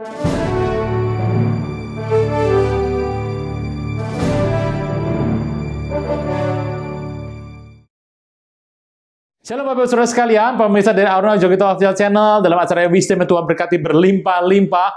you Shalom Bapak Saudara sekalian, pemirsa dari Aruna Jogito Official Channel dalam acara Wisdom yang Tuhan berkati berlimpah-limpah.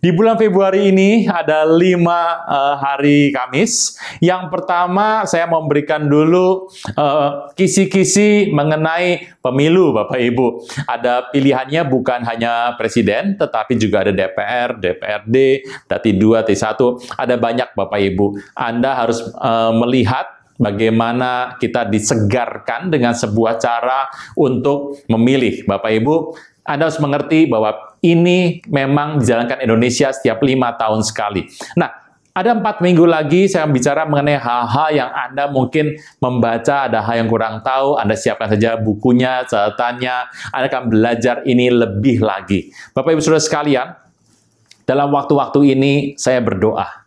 Di bulan Februari ini ada lima uh, hari Kamis. Yang pertama saya memberikan dulu eh, kisi-kisi uh, mengenai pemilu Bapak Ibu. Ada pilihannya bukan hanya presiden, tetapi juga ada DPR, DPRD, Dati 2, T1. Ada banyak Bapak Ibu. Anda harus uh, melihat bagaimana kita disegarkan dengan sebuah cara untuk memilih. Bapak Ibu, Anda harus mengerti bahwa ini memang dijalankan Indonesia setiap lima tahun sekali. Nah, ada empat minggu lagi saya bicara mengenai hal-hal yang Anda mungkin membaca, ada hal yang kurang tahu, Anda siapkan saja bukunya, catatannya, Anda akan belajar ini lebih lagi. Bapak Ibu Saudara sekalian, dalam waktu-waktu ini saya berdoa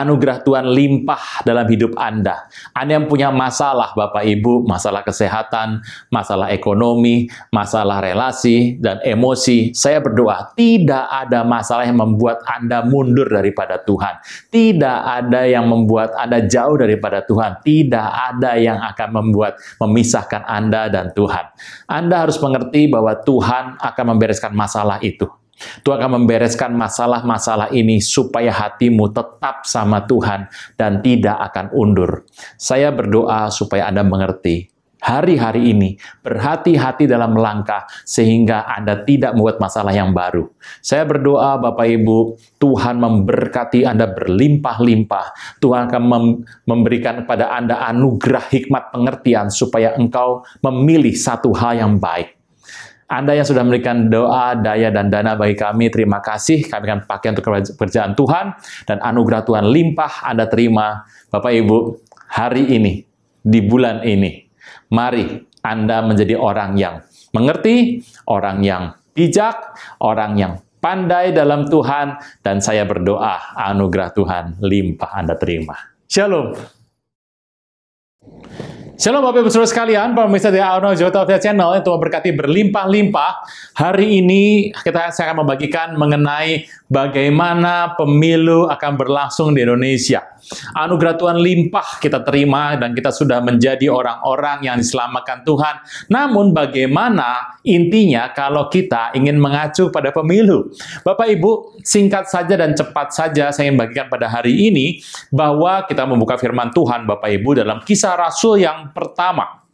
anugerah Tuhan limpah dalam hidup Anda. Anda yang punya masalah, Bapak Ibu, masalah kesehatan, masalah ekonomi, masalah relasi, dan emosi, saya berdoa tidak ada masalah yang membuat Anda mundur daripada Tuhan. Tidak ada yang membuat Anda jauh daripada Tuhan. Tidak ada yang akan membuat memisahkan Anda dan Tuhan. Anda harus mengerti bahwa Tuhan akan membereskan masalah itu. Tuhan akan membereskan masalah-masalah ini supaya hatimu tetap sama Tuhan dan tidak akan undur. Saya berdoa supaya Anda mengerti hari-hari ini berhati-hati dalam langkah sehingga Anda tidak membuat masalah yang baru. Saya berdoa Bapak Ibu, Tuhan memberkati Anda berlimpah-limpah. Tuhan akan mem memberikan kepada Anda anugerah hikmat pengertian supaya engkau memilih satu hal yang baik. Anda yang sudah memberikan doa, daya, dan dana bagi kami, terima kasih. Kami akan pakai untuk kerjaan Tuhan dan anugerah Tuhan limpah Anda terima. Bapak Ibu, hari ini, di bulan ini, mari Anda menjadi orang yang mengerti, orang yang bijak, orang yang pandai dalam Tuhan, dan saya berdoa anugerah Tuhan limpah Anda terima. Shalom. Shalom Bapak Ibu Saudara sekalian, pemirsa di Aono Jota Channel yang Tuhan berkati berlimpah-limpah. Hari ini kita saya akan membagikan mengenai bagaimana pemilu akan berlangsung di Indonesia. Anugerah Tuhan limpah kita terima dan kita sudah menjadi orang-orang yang diselamatkan Tuhan. Namun bagaimana intinya kalau kita ingin mengacu pada pemilu? Bapak Ibu, singkat saja dan cepat saja saya ingin bagikan pada hari ini bahwa kita membuka firman Tuhan Bapak Ibu dalam kisah Rasul yang pertama.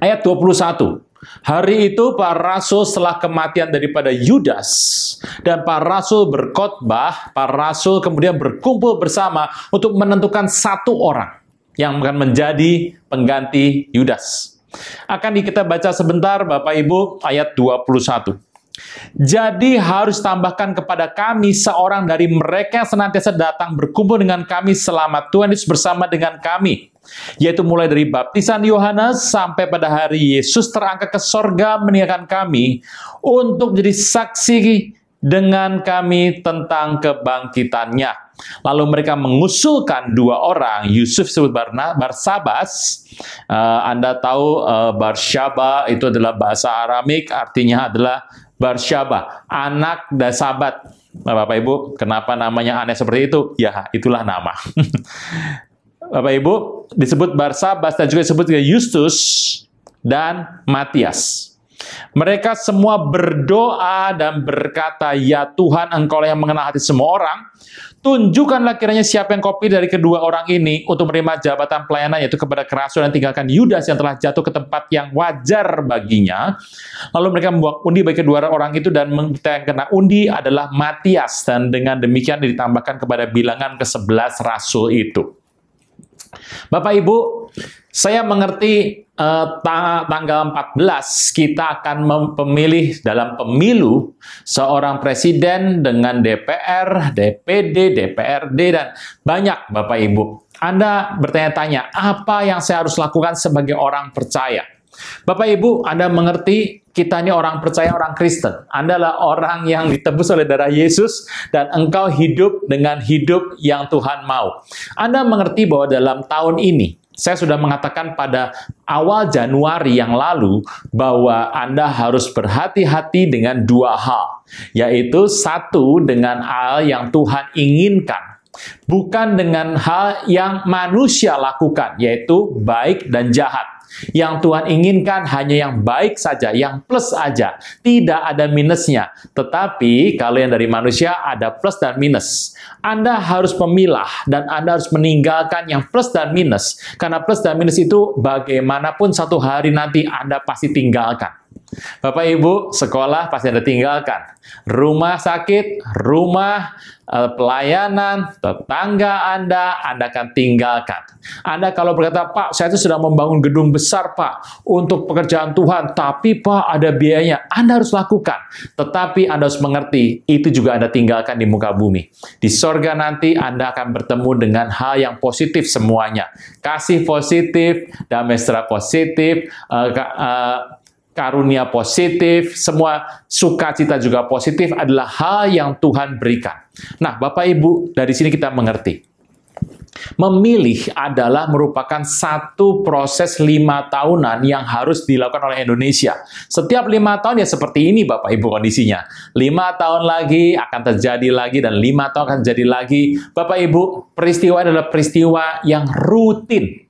Ayat 21. Hari itu para rasul setelah kematian daripada Yudas dan para rasul berkhotbah, para rasul kemudian berkumpul bersama untuk menentukan satu orang yang akan menjadi pengganti Yudas. Akan kita baca sebentar Bapak Ibu ayat 21. Jadi harus tambahkan kepada kami seorang dari mereka yang senantiasa datang berkumpul dengan kami selama Tuhan Yesus bersama dengan kami. Yaitu mulai dari baptisan Yohanes sampai pada hari Yesus terangkat ke sorga meninggalkan kami untuk jadi saksi dengan kami tentang kebangkitannya. Lalu mereka mengusulkan dua orang, Yusuf sebut Barna, Barsabas. Eh, Anda tahu uh, itu adalah bahasa Aramik, artinya adalah Barsyaba, anak Dasabat. Nah, Bapak Ibu, kenapa namanya aneh seperti itu? Ya, itulah nama. Bapak Ibu, disebut Barsabas dan juga disebut Justus dan Matias. Mereka semua berdoa dan berkata, Ya Tuhan, Engkau yang mengenal hati semua orang, Tunjukkanlah kiranya siapa yang kopi dari kedua orang ini untuk menerima jabatan pelayanan yaitu kepada kerasulan dan tinggalkan Yudas yang telah jatuh ke tempat yang wajar baginya. Lalu mereka membuang undi bagi kedua orang itu dan yang kena undi adalah Matias dan dengan demikian ditambahkan kepada bilangan ke-11 rasul itu. Bapak Ibu, saya mengerti eh, tang tanggal 14 kita akan memilih dalam pemilu seorang presiden dengan DPR, DPD, DPRD dan banyak Bapak Ibu. Anda bertanya-tanya, apa yang saya harus lakukan sebagai orang percaya? Bapak Ibu, Anda mengerti kita ini orang percaya, orang Kristen. Anda adalah orang yang ditebus oleh darah Yesus dan engkau hidup dengan hidup yang Tuhan mau. Anda mengerti bahwa dalam tahun ini, saya sudah mengatakan pada awal Januari yang lalu bahwa Anda harus berhati-hati dengan dua hal, yaitu satu dengan hal yang Tuhan inginkan, bukan dengan hal yang manusia lakukan, yaitu baik dan jahat. Yang Tuhan inginkan hanya yang baik saja, yang plus saja. Tidak ada minusnya. Tetapi kalau yang dari manusia ada plus dan minus. Anda harus memilah dan Anda harus meninggalkan yang plus dan minus. Karena plus dan minus itu bagaimanapun satu hari nanti Anda pasti tinggalkan. Bapak Ibu, sekolah pasti Anda tinggalkan. Rumah sakit, rumah, eh, pelayanan, tetangga Anda, Anda akan tinggalkan. Anda kalau berkata, Pak, saya itu sedang membangun gedung besar, Pak, untuk pekerjaan Tuhan, tapi Pak, ada biayanya. Anda harus lakukan. Tetapi Anda harus mengerti, itu juga Anda tinggalkan di muka bumi. Di sorga nanti, Anda akan bertemu dengan hal yang positif semuanya. Kasih positif, damai secara positif, eh, eh, karunia positif, semua sukacita juga positif adalah hal yang Tuhan berikan. Nah, Bapak Ibu, dari sini kita mengerti. Memilih adalah merupakan satu proses lima tahunan yang harus dilakukan oleh Indonesia. Setiap lima tahun ya seperti ini Bapak Ibu kondisinya. Lima tahun lagi akan terjadi lagi dan lima tahun akan terjadi lagi. Bapak Ibu, peristiwa adalah peristiwa yang rutin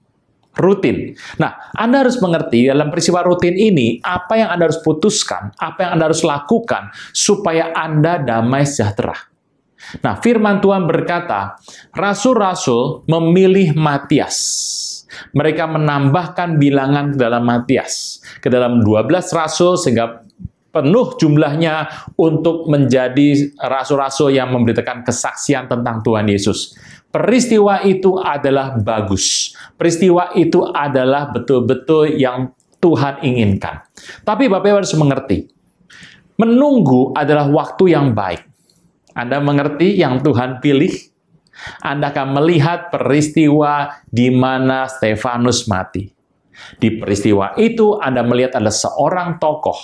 rutin. Nah, Anda harus mengerti dalam peristiwa rutin ini apa yang Anda harus putuskan, apa yang Anda harus lakukan supaya Anda damai sejahtera. Nah, firman Tuhan berkata, rasul-rasul memilih Matias. Mereka menambahkan bilangan ke dalam Matias, ke dalam 12 rasul sehingga penuh jumlahnya untuk menjadi rasul-rasul yang memberitakan kesaksian tentang Tuhan Yesus peristiwa itu adalah bagus. Peristiwa itu adalah betul-betul yang Tuhan inginkan. Tapi Bapak Ibu harus mengerti, menunggu adalah waktu yang baik. Anda mengerti yang Tuhan pilih? Anda akan melihat peristiwa di mana Stefanus mati. Di peristiwa itu Anda melihat ada seorang tokoh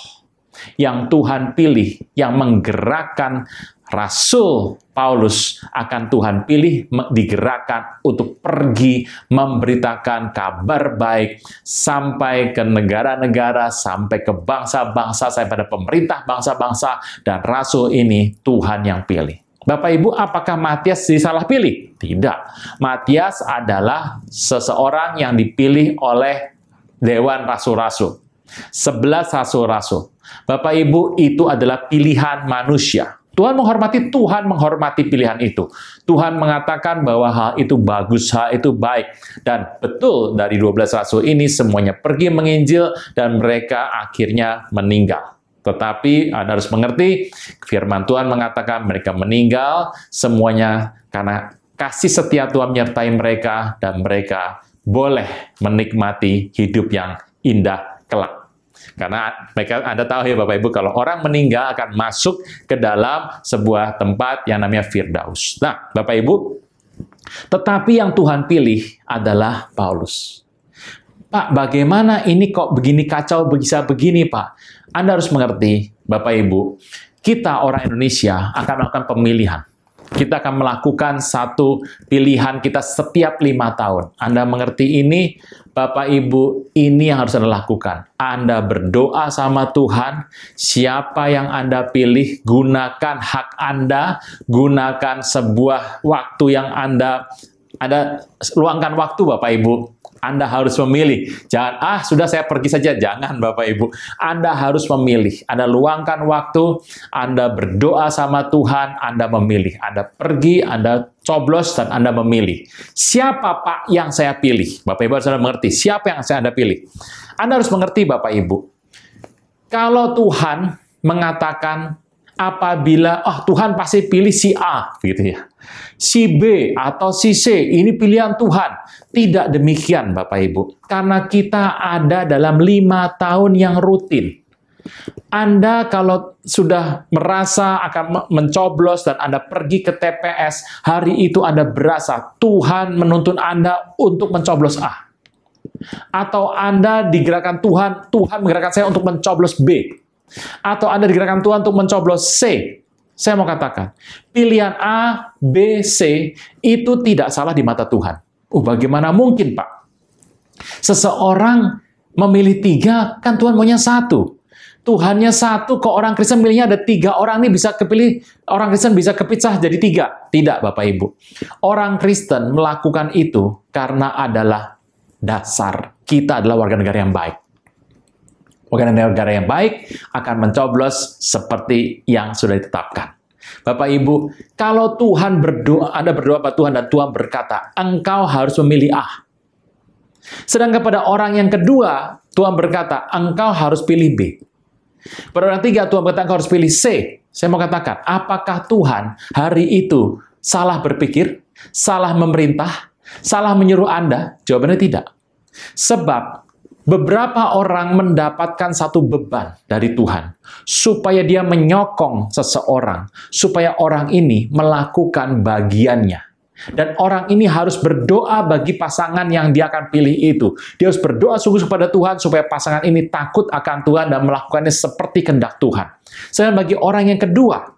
yang Tuhan pilih, yang menggerakkan Rasul Paulus akan Tuhan pilih digerakkan untuk pergi memberitakan kabar baik sampai ke negara-negara, sampai ke bangsa-bangsa, sampai pada pemerintah bangsa-bangsa, dan rasul ini Tuhan yang pilih. Bapak Ibu, apakah Matias disalah pilih? Tidak. Matias adalah seseorang yang dipilih oleh Dewan Rasul-Rasul. Sebelas Rasul-Rasul. Bapak Ibu, itu adalah pilihan manusia Tuhan menghormati, Tuhan menghormati pilihan itu. Tuhan mengatakan bahwa hal itu bagus, hal itu baik. Dan betul dari 12 rasul ini semuanya pergi menginjil dan mereka akhirnya meninggal. Tetapi Anda harus mengerti, firman Tuhan mengatakan mereka meninggal semuanya karena kasih setia Tuhan menyertai mereka dan mereka boleh menikmati hidup yang indah kelak. Karena mereka Anda tahu ya Bapak Ibu kalau orang meninggal akan masuk ke dalam sebuah tempat yang namanya Firdaus. Nah, Bapak Ibu, tetapi yang Tuhan pilih adalah Paulus. Pak, bagaimana ini kok begini kacau bisa begini, Pak? Anda harus mengerti, Bapak Ibu, kita orang Indonesia akan melakukan pemilihan kita akan melakukan satu pilihan kita setiap lima tahun. Anda mengerti ini, Bapak Ibu, ini yang harus Anda lakukan. Anda berdoa sama Tuhan, siapa yang Anda pilih, gunakan hak Anda, gunakan sebuah waktu yang Anda, Anda luangkan waktu Bapak Ibu anda harus memilih. Jangan, ah sudah saya pergi saja. Jangan Bapak Ibu. Anda harus memilih. Anda luangkan waktu, Anda berdoa sama Tuhan, Anda memilih. Anda pergi, Anda coblos, dan Anda memilih. Siapa Pak yang saya pilih? Bapak Ibu harus Anda mengerti. Siapa yang saya Anda pilih? Anda harus mengerti Bapak Ibu. Kalau Tuhan mengatakan apabila oh Tuhan pasti pilih si A gitu ya. Si B atau si C ini pilihan Tuhan. Tidak demikian Bapak Ibu. Karena kita ada dalam lima tahun yang rutin. Anda kalau sudah merasa akan mencoblos dan Anda pergi ke TPS, hari itu Anda berasa Tuhan menuntun Anda untuk mencoblos A. Atau Anda digerakkan Tuhan, Tuhan menggerakkan saya untuk mencoblos B atau Anda digerakkan Tuhan untuk mencoblos C. Saya mau katakan, pilihan A, B, C itu tidak salah di mata Tuhan. Uh, bagaimana mungkin, Pak? Seseorang memilih tiga, kan Tuhan maunya satu. Tuhannya satu, kok orang Kristen milihnya ada tiga orang ini bisa kepilih, orang Kristen bisa kepecah jadi tiga. Tidak, Bapak Ibu. Orang Kristen melakukan itu karena adalah dasar. Kita adalah warga negara yang baik. Negara-negara yang baik akan mencoblos seperti yang sudah ditetapkan. Bapak Ibu, kalau Tuhan berdoa, Anda berdoa pada Tuhan dan Tuhan berkata, engkau harus memilih A. Sedangkan pada orang yang kedua, Tuhan berkata, engkau harus pilih B. Pada orang ketiga, Tuhan berkata, engkau harus pilih C. Saya mau katakan, apakah Tuhan hari itu salah berpikir, salah memerintah, salah menyuruh Anda? Jawabannya tidak. Sebab Beberapa orang mendapatkan satu beban dari Tuhan supaya dia menyokong seseorang, supaya orang ini melakukan bagiannya. Dan orang ini harus berdoa bagi pasangan yang dia akan pilih itu. Dia harus berdoa sungguh kepada Tuhan supaya pasangan ini takut akan Tuhan dan melakukannya seperti kehendak Tuhan. Sedangkan bagi orang yang kedua,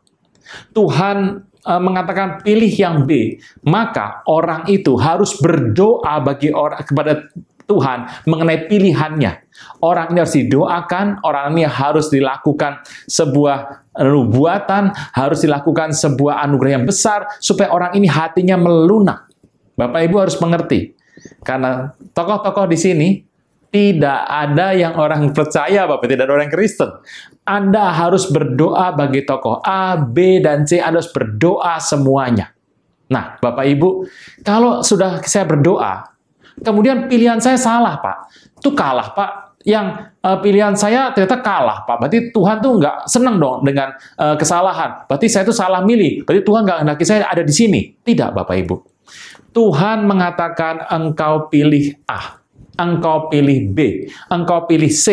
Tuhan eh, mengatakan pilih yang B, maka orang itu harus berdoa bagi orang kepada Tuhan mengenai pilihannya. Orang ini harus didoakan, orang ini harus dilakukan sebuah nubuatan, harus dilakukan sebuah anugerah yang besar, supaya orang ini hatinya melunak. Bapak Ibu harus mengerti, karena tokoh-tokoh di sini tidak ada yang orang percaya, Bapak, tidak ada orang Kristen. Anda harus berdoa bagi tokoh A, B, dan C. Anda harus berdoa semuanya. Nah, Bapak Ibu, kalau sudah saya berdoa, Kemudian pilihan saya salah, Pak. Itu kalah, Pak. Yang uh, pilihan saya ternyata kalah, Pak. Berarti Tuhan tuh nggak senang dong dengan uh, kesalahan. Berarti saya tuh salah milih. Berarti Tuhan nggak hendaki saya ada di sini. Tidak, Bapak Ibu. Tuhan mengatakan engkau pilih A, engkau pilih B, engkau pilih C.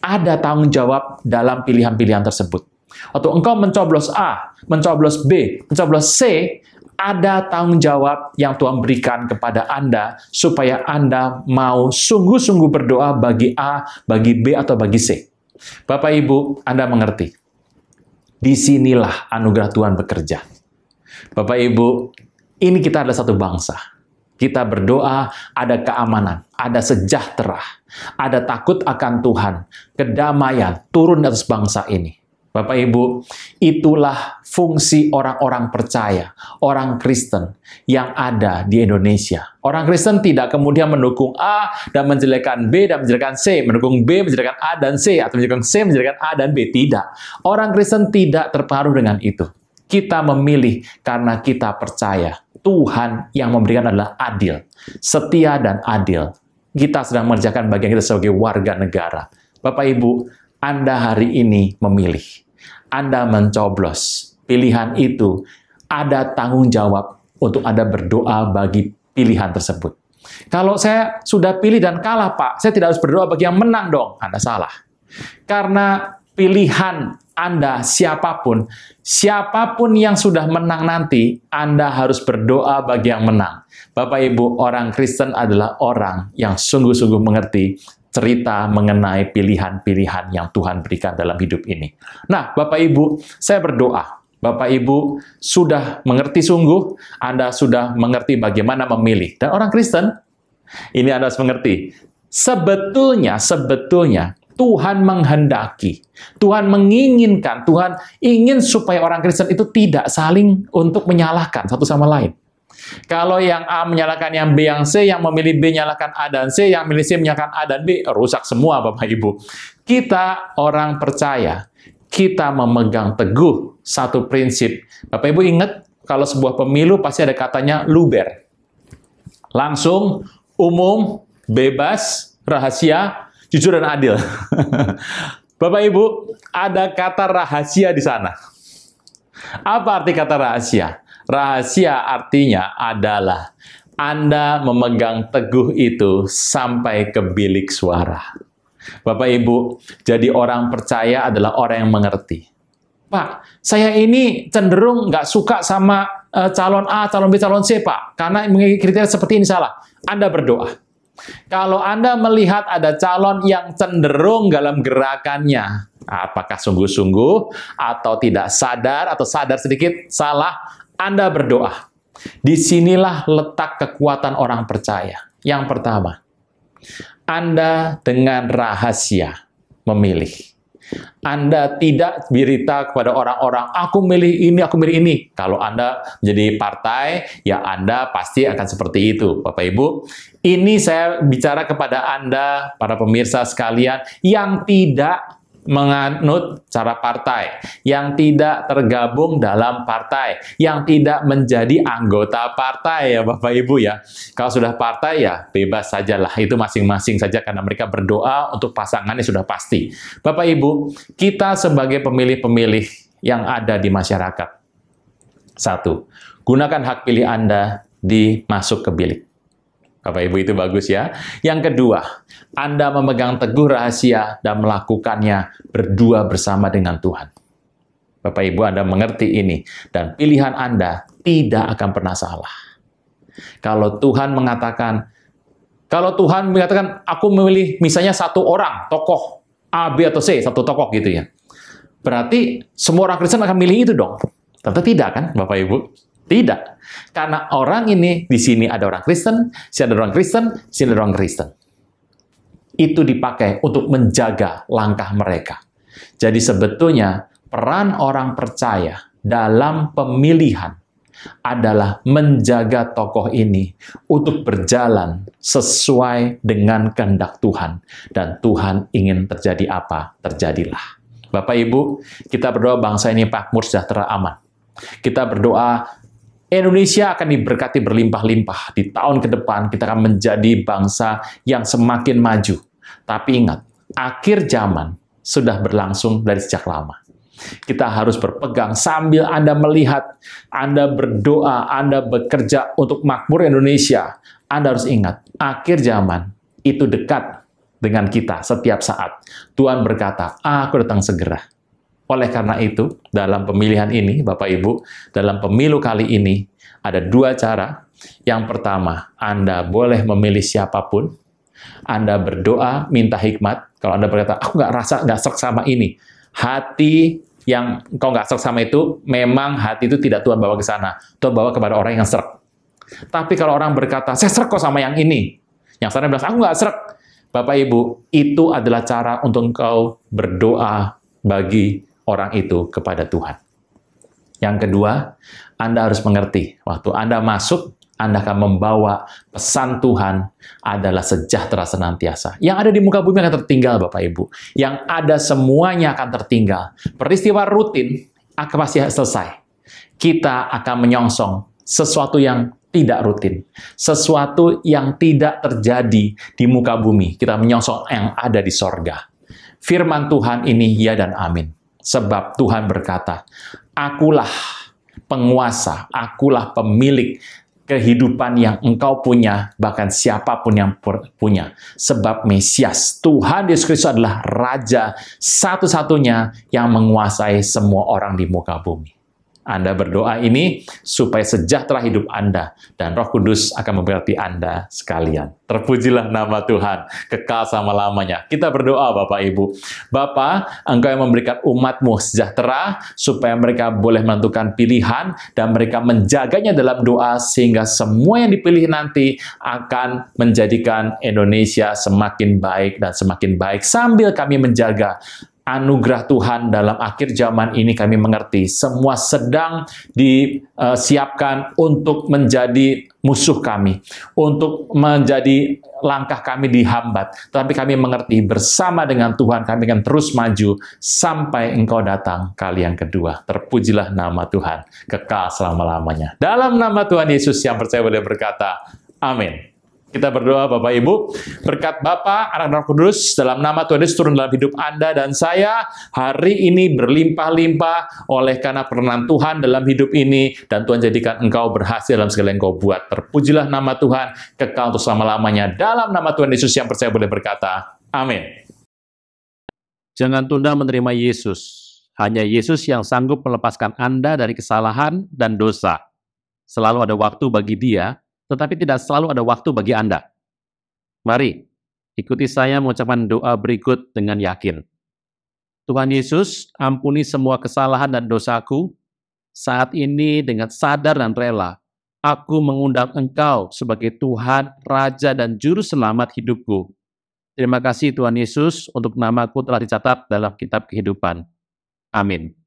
Ada tanggung jawab dalam pilihan-pilihan tersebut. Atau engkau mencoblos A, mencoblos B, mencoblos C, ada tanggung jawab yang Tuhan berikan kepada Anda supaya Anda mau sungguh-sungguh berdoa bagi A, bagi B, atau bagi C. Bapak Ibu, Anda mengerti. Disinilah anugerah Tuhan bekerja. Bapak Ibu, ini kita ada satu bangsa. Kita berdoa, ada keamanan, ada sejahtera, ada takut akan Tuhan, kedamaian turun atas bangsa ini. Bapak Ibu, itulah fungsi orang-orang percaya, orang Kristen yang ada di Indonesia. Orang Kristen tidak kemudian mendukung A dan menjelekan B dan menjelekan C, mendukung B, menjelekan A dan C, atau menjelekan C, menjelekan A dan B. Tidak. Orang Kristen tidak terpengaruh dengan itu. Kita memilih karena kita percaya Tuhan yang memberikan adalah adil, setia dan adil. Kita sedang mengerjakan bagian kita sebagai warga negara. Bapak Ibu, anda hari ini memilih. Anda mencoblos. Pilihan itu ada tanggung jawab untuk Anda berdoa bagi pilihan tersebut. Kalau saya sudah pilih dan kalah, Pak, saya tidak harus berdoa bagi yang menang dong. Anda salah. Karena pilihan Anda siapapun, siapapun yang sudah menang nanti, Anda harus berdoa bagi yang menang. Bapak Ibu, orang Kristen adalah orang yang sungguh-sungguh mengerti cerita mengenai pilihan-pilihan yang Tuhan berikan dalam hidup ini. Nah, Bapak Ibu, saya berdoa Bapak Ibu sudah mengerti sungguh, Anda sudah mengerti bagaimana memilih. Dan orang Kristen, ini Anda harus mengerti, sebetulnya, sebetulnya Tuhan menghendaki, Tuhan menginginkan, Tuhan ingin supaya orang Kristen itu tidak saling untuk menyalahkan satu sama lain. Kalau yang A menyalakan yang B yang C, yang memilih B nyalakan A dan C, yang memilih C menyalakan A dan B, rusak semua Bapak Ibu. Kita orang percaya, kita memegang teguh satu prinsip. Bapak Ibu ingat, kalau sebuah pemilu pasti ada katanya luber. Langsung, umum, bebas, rahasia, jujur dan adil. Bapak Ibu, ada kata rahasia di sana. Apa arti kata rahasia? Rahasia artinya adalah Anda memegang teguh itu sampai ke bilik suara. Bapak Ibu, jadi orang percaya adalah orang yang mengerti. Pak, saya ini cenderung nggak suka sama e, calon A, calon B, calon C, Pak. Karena kriteria seperti ini salah. Anda berdoa. Kalau Anda melihat ada calon yang cenderung dalam gerakannya, apakah sungguh-sungguh atau tidak sadar atau sadar sedikit salah, anda berdoa. Disinilah letak kekuatan orang percaya. Yang pertama, Anda dengan rahasia memilih. Anda tidak berita kepada orang-orang, aku milih ini, aku milih ini. Kalau Anda menjadi partai, ya Anda pasti akan seperti itu, Bapak Ibu. Ini saya bicara kepada Anda, para pemirsa sekalian, yang tidak menganut cara partai, yang tidak tergabung dalam partai, yang tidak menjadi anggota partai ya Bapak Ibu ya. Kalau sudah partai ya bebas sajalah, itu masing-masing saja karena mereka berdoa untuk pasangannya sudah pasti. Bapak Ibu, kita sebagai pemilih-pemilih yang ada di masyarakat. Satu, gunakan hak pilih Anda di masuk ke bilik. Bapak Ibu itu bagus ya. Yang kedua, Anda memegang teguh rahasia dan melakukannya berdua bersama dengan Tuhan. Bapak Ibu Anda mengerti ini dan pilihan Anda tidak akan pernah salah. Kalau Tuhan mengatakan kalau Tuhan mengatakan aku memilih misalnya satu orang tokoh A, B atau C, satu tokoh gitu ya. Berarti semua orang Kristen akan milih itu dong. Tentu tidak kan, Bapak Ibu? Tidak. Karena orang ini, di sini ada orang Kristen, sini ada orang Kristen, sini ada orang Kristen. Itu dipakai untuk menjaga langkah mereka. Jadi sebetulnya peran orang percaya dalam pemilihan adalah menjaga tokoh ini untuk berjalan sesuai dengan kehendak Tuhan. Dan Tuhan ingin terjadi apa, terjadilah. Bapak Ibu, kita berdoa bangsa ini makmur, sejahtera, aman. Kita berdoa Indonesia akan diberkati berlimpah-limpah. Di tahun ke depan kita akan menjadi bangsa yang semakin maju. Tapi ingat, akhir zaman sudah berlangsung dari sejak lama. Kita harus berpegang sambil Anda melihat, Anda berdoa, Anda bekerja untuk makmur Indonesia. Anda harus ingat, akhir zaman itu dekat dengan kita setiap saat. Tuhan berkata, "Aku datang segera." Oleh karena itu, dalam pemilihan ini, Bapak Ibu, dalam pemilu kali ini, ada dua cara. Yang pertama, Anda boleh memilih siapapun. Anda berdoa, minta hikmat. Kalau Anda berkata, aku nggak rasa, nggak serk sama ini. Hati yang kau nggak serk sama itu, memang hati itu tidak Tuhan bawa ke sana. Tuhan bawa kepada orang yang serk. Tapi kalau orang berkata, saya serk kok sama yang ini. Yang sana bilang, aku nggak serk. Bapak Ibu, itu adalah cara untuk engkau berdoa bagi orang itu kepada Tuhan. Yang kedua, Anda harus mengerti, waktu Anda masuk, Anda akan membawa pesan Tuhan adalah sejahtera senantiasa. Yang ada di muka bumi akan tertinggal, Bapak Ibu. Yang ada semuanya akan tertinggal. Peristiwa rutin akan pasti selesai. Kita akan menyongsong sesuatu yang tidak rutin, sesuatu yang tidak terjadi di muka bumi. Kita menyongsong yang ada di sorga. Firman Tuhan ini ya dan amin. Sebab Tuhan berkata, Akulah penguasa, akulah pemilik kehidupan yang engkau punya, bahkan siapapun yang punya. Sebab Mesias, Tuhan Yesus Kristus adalah Raja satu-satunya yang menguasai semua orang di muka bumi. Anda berdoa ini supaya sejahtera hidup Anda dan Roh Kudus akan memberkati Anda sekalian. Terpujilah nama Tuhan, kekal selama-lamanya. Kita berdoa Bapak Ibu. Bapak, Engkau yang memberikan umatmu sejahtera supaya mereka boleh menentukan pilihan dan mereka menjaganya dalam doa sehingga semua yang dipilih nanti akan menjadikan Indonesia semakin baik dan semakin baik sambil kami menjaga anugerah Tuhan dalam akhir zaman ini kami mengerti semua sedang disiapkan untuk menjadi musuh kami, untuk menjadi langkah kami dihambat. Tapi kami mengerti bersama dengan Tuhan kami akan terus maju sampai engkau datang kali yang kedua. Terpujilah nama Tuhan, kekal selama-lamanya. Dalam nama Tuhan Yesus yang percaya boleh berkata, amin. Kita berdoa Bapak Ibu, berkat Bapak, Anak Kudus dalam nama Tuhan Yesus turun dalam hidup Anda dan saya hari ini berlimpah-limpah oleh karena perenang Tuhan dalam hidup ini dan Tuhan jadikan engkau berhasil dalam segala yang engkau buat. Terpujilah nama Tuhan kekal untuk selama-lamanya dalam nama Tuhan Yesus yang percaya boleh berkata. Amin. Jangan tunda menerima Yesus. Hanya Yesus yang sanggup melepaskan Anda dari kesalahan dan dosa. Selalu ada waktu bagi Dia tetapi tidak selalu ada waktu bagi Anda. Mari, ikuti saya mengucapkan doa berikut dengan yakin. Tuhan Yesus, ampuni semua kesalahan dan dosaku. Saat ini dengan sadar dan rela, aku mengundang Engkau sebagai Tuhan, Raja, dan Juru Selamat hidupku. Terima kasih Tuhan Yesus untuk namaku telah dicatat dalam kitab kehidupan. Amin.